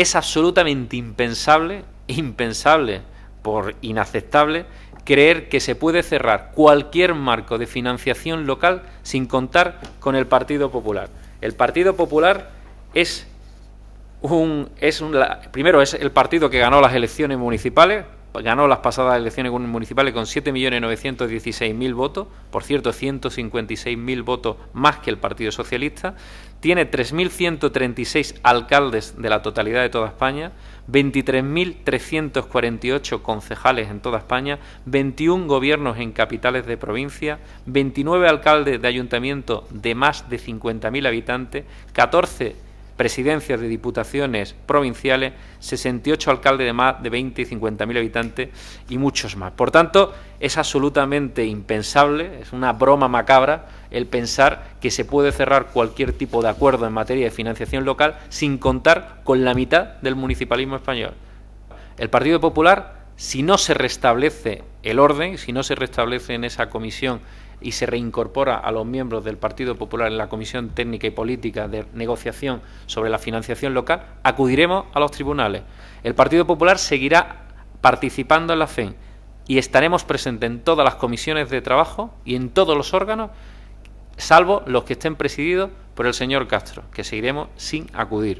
es absolutamente impensable, impensable por inaceptable, creer que se puede cerrar cualquier marco de financiación local sin contar con el Partido Popular. El Partido Popular es un, es un, primero es el partido que ganó las elecciones municipales ganó las pasadas elecciones municipales con 7.916.000 votos, por cierto, 156.000 votos más que el Partido Socialista, tiene 3.136 alcaldes de la totalidad de toda España, 23.348 concejales en toda España, 21 gobiernos en capitales de provincia, 29 alcaldes de ayuntamiento de más de 50.000 habitantes, 14 presidencias de diputaciones provinciales, 68 alcaldes de más de 20 y mil habitantes y muchos más. Por tanto, es absolutamente impensable, es una broma macabra el pensar que se puede cerrar cualquier tipo de acuerdo en materia de financiación local sin contar con la mitad del municipalismo español. El Partido Popular, si no se restablece el orden, si no se restablece en esa comisión y se reincorpora a los miembros del Partido Popular en la Comisión Técnica y Política de Negociación sobre la Financiación Local, acudiremos a los tribunales. El Partido Popular seguirá participando en la CEN y estaremos presentes en todas las comisiones de trabajo y en todos los órganos, salvo los que estén presididos por el señor Castro, que seguiremos sin acudir.